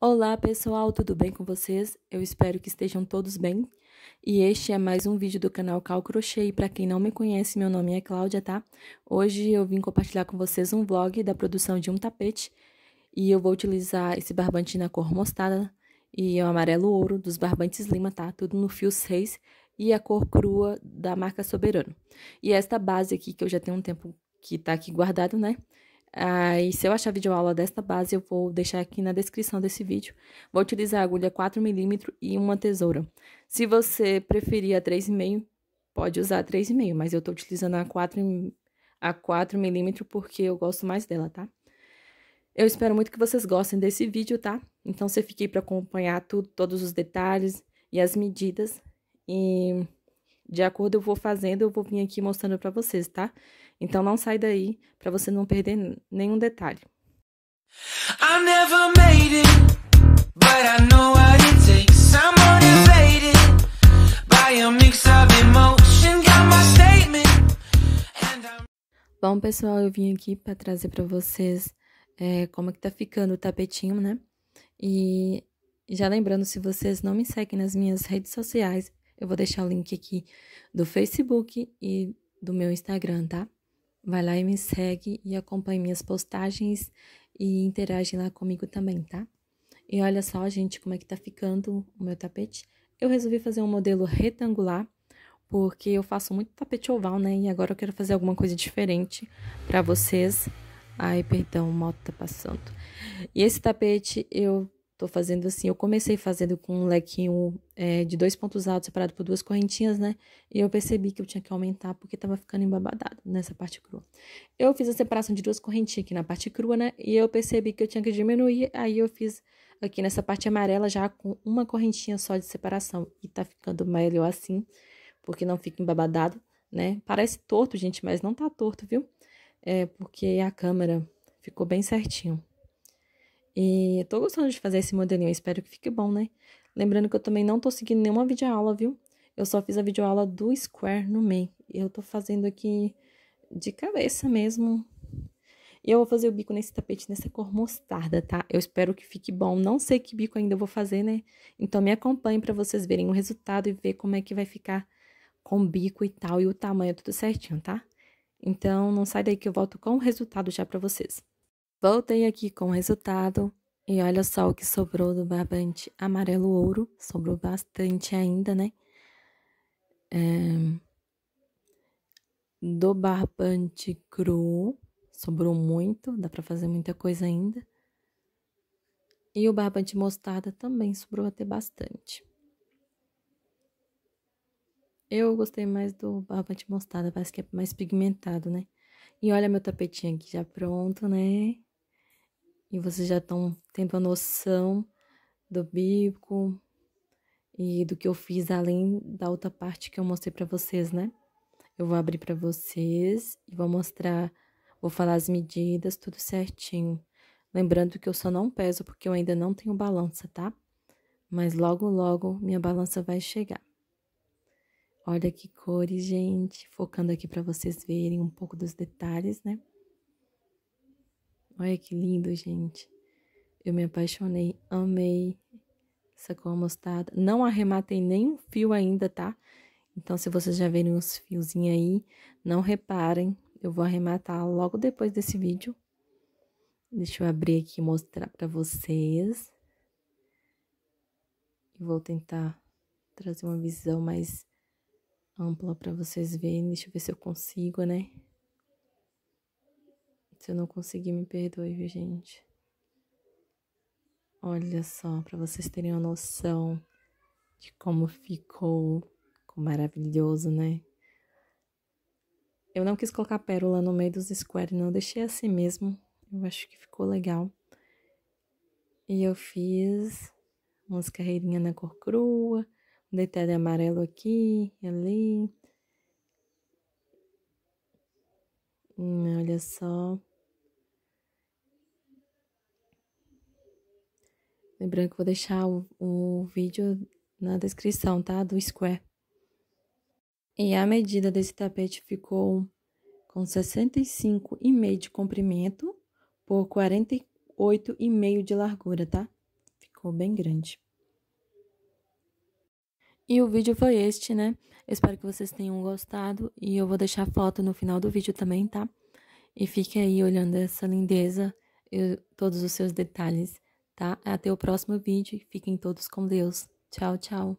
Olá pessoal, tudo bem com vocês? Eu espero que estejam todos bem. E este é mais um vídeo do canal Cal Crochê. E para quem não me conhece, meu nome é Cláudia, tá? Hoje eu vim compartilhar com vocês um vlog da produção de um tapete. E eu vou utilizar esse barbante na cor mostarda e é o amarelo ouro dos barbantes lima, tá? Tudo no fio 6 e a cor crua da marca Soberano. E esta base aqui, que eu já tenho um tempo que tá aqui guardado, né? Ah, e se eu achar videoaula desta base, eu vou deixar aqui na descrição desse vídeo. Vou utilizar agulha 4mm e uma tesoura. Se você preferir a 3,5, pode usar a 3,5, mas eu estou utilizando a 4, a mm porque eu gosto mais dela, tá? Eu espero muito que vocês gostem desse vídeo, tá? Então, você fique para acompanhar tudo, todos os detalhes e as medidas. E de acordo eu vou fazendo, eu vou vir aqui mostrando para vocês, Tá? Então não sai daí para você não perder nenhum detalhe. I never made it, but I know what it takes. I'm motivated by a mix of emotion. Got my statement. Bom, pessoal, eu vim aqui para trazer para vocês é, como é que tá ficando o tapetinho, né? E já lembrando, se vocês não me seguem nas minhas redes sociais, eu vou deixar o link aqui do Facebook e do meu Instagram, tá? Vai lá e me segue e acompanha minhas postagens e interage lá comigo também, tá? E olha só, gente, como é que tá ficando o meu tapete. Eu resolvi fazer um modelo retangular, porque eu faço muito tapete oval, né? E agora eu quero fazer alguma coisa diferente para vocês. Ai, perdão, moto tá passando. E esse tapete eu Tô fazendo assim, eu comecei fazendo com um lequinho é, de dois pontos altos separado por duas correntinhas, né? E eu percebi que eu tinha que aumentar porque tava ficando embabadado nessa parte crua. Eu fiz a separação de duas correntinhas aqui na parte crua, né? E eu percebi que eu tinha que diminuir, aí eu fiz aqui nessa parte amarela já com uma correntinha só de separação. E tá ficando melhor assim, porque não fica embabadado, né? Parece torto, gente, mas não tá torto, viu? É porque a câmera ficou bem certinho. E eu tô gostando de fazer esse modelinho, espero que fique bom, né? Lembrando que eu também não tô seguindo nenhuma videoaula, viu? Eu só fiz a videoaula do Square no MEI. Eu tô fazendo aqui de cabeça mesmo. E eu vou fazer o bico nesse tapete, nessa cor mostarda, tá? Eu espero que fique bom. Não sei que bico ainda eu vou fazer, né? Então, me acompanhe para vocês verem o resultado e ver como é que vai ficar com o bico e tal. E o tamanho tudo certinho, tá? Então, não sai daí que eu volto com o resultado já para vocês. Voltei aqui com o resultado e olha só o que sobrou do barbante amarelo ouro. Sobrou bastante ainda, né? É... Do barbante cru, sobrou muito, dá para fazer muita coisa ainda. E o barbante mostarda também sobrou até bastante. Eu gostei mais do barbante mostarda, parece que é mais pigmentado, né? E olha meu tapetinho aqui já pronto, né? e vocês já estão tendo a noção do bico e do que eu fiz além da outra parte que eu mostrei para vocês, né? Eu vou abrir para vocês e vou mostrar, vou falar as medidas, tudo certinho. Lembrando que eu só não peso porque eu ainda não tenho balança, tá? Mas logo, logo minha balança vai chegar. Olha que cores, gente. Focando aqui para vocês verem um pouco dos detalhes, né? Olha que lindo, gente. Eu me apaixonei, amei. essa a mostarda? Não arrematei nenhum fio ainda, tá? Então, se vocês já verem os fiozinhos aí, não reparem. Eu vou arrematar logo depois desse vídeo. Deixa eu abrir aqui e mostrar pra vocês. E vou tentar trazer uma visão mais ampla pra vocês verem. Deixa eu ver se eu consigo, né? Se eu não conseguir, me perdoe, viu, gente? Olha só, para vocês terem uma noção de como ficou, ficou maravilhoso, né? Eu não quis colocar pérola no meio dos squares, não. deixei assim mesmo. Eu acho que ficou legal. E eu fiz umas carreirinhas na cor crua, um detalhe amarelo aqui e ali. Hum, olha só. Lembrando que vou deixar o, o vídeo na descrição, tá? Do square. E a medida desse tapete ficou com 65,5 de comprimento por 48,5 de largura, tá? Ficou bem grande. E o vídeo foi este, né? espero que vocês tenham gostado e eu vou deixar a foto no final do vídeo também, tá? E fique aí olhando essa lindeza e todos os seus detalhes tá? Até o próximo vídeo. Fiquem todos com Deus. Tchau, tchau.